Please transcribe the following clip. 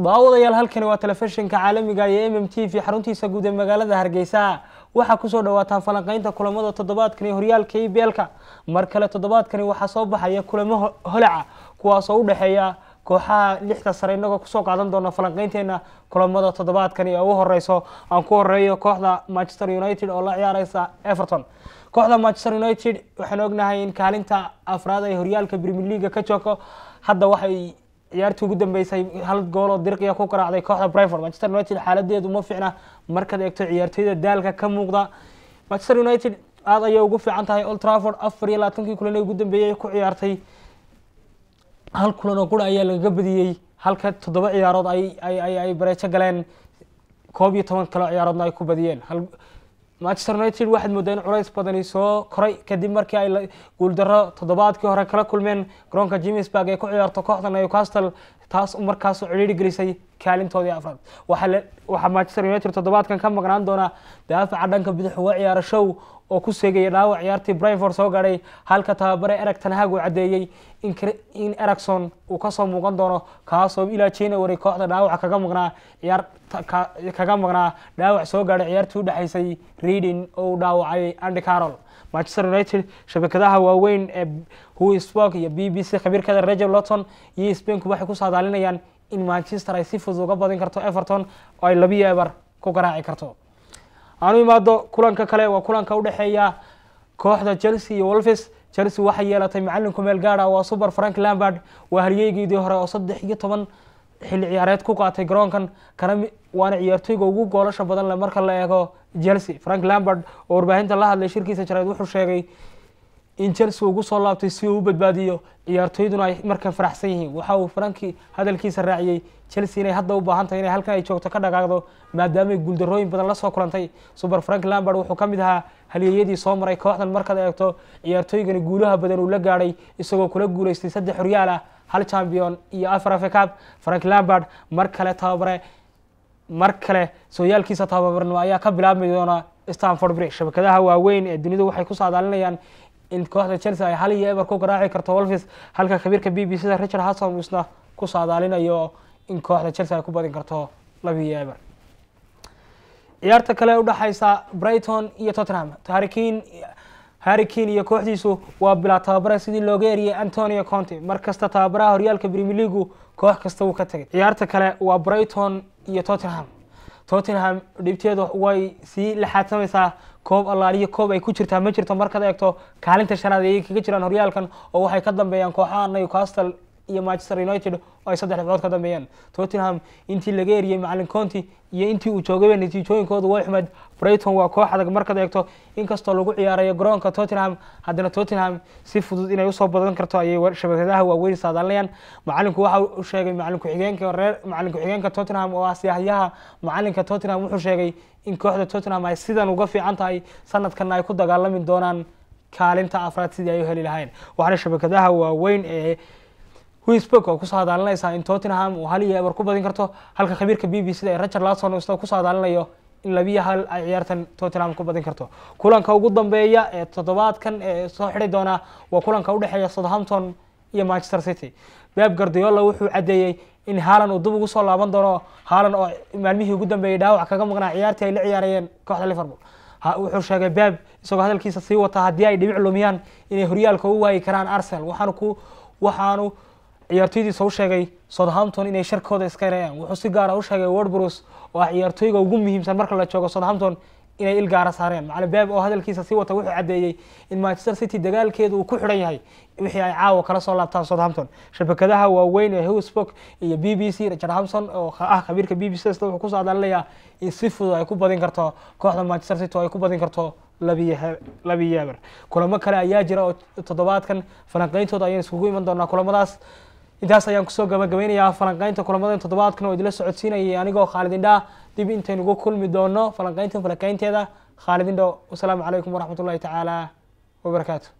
baawadayaal halkani waa telefishinka caalamiga iyo ah m m t v xaruntiisa guud ee magaalada hargeysa waxaa kusoo dhawaataa falanqeynta kulamada toddobaadkan ee horyaalka ibelka mar kale toddobaadkani waxaa soo baxaya kulamo holaca kuwaasoo u dhexeeya kooxaha lixda sare inagoo kusoo qaadan doona falanqeynteena kulamada toddobaadkan ee ugu horeyso aan ku horeeyo kooxda manchester united oo la ciyaareysa everton kooxda manchester united waxaan ognahay in kaalinta afraad ay horyaalka brimier leaga ka joogo hadda waxay ciyaartii ugu dambeysay hal gool oo dirqiya ah ku garaacday kooxda brifor manchester united xaaladeedu ma fiicna markaad eegto ciyaartooyda daalka ka muuqda manchester united aada ayay ugu fiican tahay old trafford afar iyo labaatankii kulanee ugu dambeeyey ku ciyaartay hal kulan oo qura ayaa lagaga badiyey halka toddoba ciyaarood ay ay ay bareejo galeen koob iyo toban kaleo ciyaaroodna ay ku badiyeen manchester united waxaad moodaa in culays badani soo koray kadib markii ay guuldaro toddobaadkii hore kala kulmeen garoonka jimsburg ee ku ciyaarto kooxda newcastle taas markaas ciriiri gelisay kaalintoodii afraad waxaa manchester united toddobaadkan ka maqnaan doonaa daafaca dhanka bidix uga ciyaara show oo ku seegaya dhaawac ciyaartii brivor soo gaadhay halka tababare erag tanhaag uu caddeeyey in ericson uu kasoo muuqan doono kaasoo ilaa jena waray kooxda dhaawaca kaga maqnaa ciyaar kaga maqnaa dhaawac soo gaadhay ciyaartii u dhexaysay reading oo uu dhaawacay andy carol manchester united shabakadaha waaweyn ee huisburg iyo b b c khabiirkada rajel lowton iyo spainku waxay ku saadaalinayaan in manchester ay si fudud uga badin karto everton oo ay labiyo eber ku garaaci karto aanu imaado kulanka kale waa kulanka udhexeeya kooxda chelsea iyo wolves chelsea waxay yeelatay macalinku meel gaara ah, waa super frank lambard waa haryeygeydii hore oo saddex iyo toban xilli ciyaareed ku qaatay garoonkan kana waana ciyaartoyga ugu goolasha badan marka la eego chelsea frank lambard oo warbaahinta la hadlay shirkiisa jareed wuxuu sheegay in chelsea ugu soo laabtay si uu u badbaadiyo ciyaartooyduna ay markan faraxsan yihiin waxa uu frankii hadalkiisa raaciyey chelsea inay hadda u baahan tahay inay halkan ay joogto ka dhagaagdo maadaama guuldarooyin badan la soo kulantay super frank lambard wuxuu ka mid ahaa halyeeyadii soo maray kooxdan markaad eegto ciyaartooygani guulaha badan uu la gaadhay isagoo kula guulaystay saddex horyaal ah hal champion iyo afar afecab frank lambard mar kale tababare mar kale sooyaalkiisa tababarnimo ayaa ka bilaabmi doona stanford bridge shabakadaha waaweyn ee dunidu waxay ku saadaalinayaan in kooxda chelsea ay hal iyo eber ku garaaci karto wolfis halka khabiirka b b c da richard hasom isna ku saadaalinayo in kooxda chelsea ay ku badin karto laba iyo eber ciyaarta kale udhexaysa brighton iyo tottenham harikin harikin iyo kooxdiisu waa bilaa tababare sidii looga eriyay antonio conte markasta tababaraha horyaalka brimier leagu koox kasta wuu ka tegay ciyaarta kale waa brighton iyo tottenham tottenham dhibteedu way sii laxaadsamaysaa koob allaaliyo koob ay ku jirtaa ma jirto markaad eegto kaalinta shanaad ayay kaga jiraan horyaalkan oo waxay ka dambeeyaan kooxaha newcastle iyo manchester united oo ay saddex dhibcood ka dambeeyeen tottenham intii laga eriyey macalin county iyo intii uu joogayba natiijooyinkooda way xumeed brighton waa koox adag markaad eegto inkastoo lagu ciyaarayo garoonka tottenham haddana tottenham si fudud inay usoo badan karto ayay shabakadaha waaweyn saadaalinayaan macalinku waxa uu sheegay macalin ku-xigeenka reer macalin ku-xigeenka tottenham oo ah siyaahyaha macalinka tottenham wuxuu sheegay in kooxda tottenham ay sidan uga fiican tahay sanadkana ay ku dagaalami doonaan kaalinta afraad sidii ay u heli lahayn waxaana shabakadaha waaweyn ee whisburg oo kusoo hadaalinaysaa in tottenham uu hal iyo eber ku badin karto halka khabiirka b b cda ee rajer lason isna kusoo hadaalinayo in labiyo hal ay ciyaartan tottenham ku badin karto kulanka ugu dambeeya ee toddobaadkan ee soo xidhi doonaa waa kulanka udhexeeya southampton iyo manchester city beb gardiola wuxuu caddeeyey in haalan uu dib ugu soo laaban doono haalan oo maalmihii ugu dambeeyey dhaawac kaga maqnaa ciyaartii ay la ciyaarayeen kooxda liverpool wuxuu sheegay beb isagoo hadalkiisa sii wata haddii ay dhibic lumiyaan inay horyaalka u waayi karaan arsenal waxaanu ku waxaanu ciyaartoydiisa u sheegay southampton inay sharkooda iska yareeyaan wuxuu si gaara ah u sheegay wordbrus oo ah ciyaartooyga ugu muhiimsan marka la joogo southampton inay il gaara saareen macalin beeb oo hadalkiisa sii wata wuxuu caddeeyey in manchester city dagaalkeedu uu ku xidhan yahay wixii ay caawa kala soo laabtaan southampton shabakadaha waaweyn ee howsburg iyo b b c richard hamson oo ah khabiirka b b c wuxuu kusoo adaalinayaa in si fudud ay ku badin karto kooxda manchester city oo ay ku badin karto labiyeeber kulamo kale ayaa jira oo toddobaadkan falanqeyntooda ayaan iskugu iman doonaa kulamadaas intaas ayaan kusoo gabagabeynayaa falanqeynta kulamada toddobaadkan oo idila socodsiinayay anigoo khaalid indhaa dib intaynugu kulmi doono falanqeyntan falanqeynteeda khaalid indho wasalaamu calaykum waraxmatullahi tacaala wabarakaatu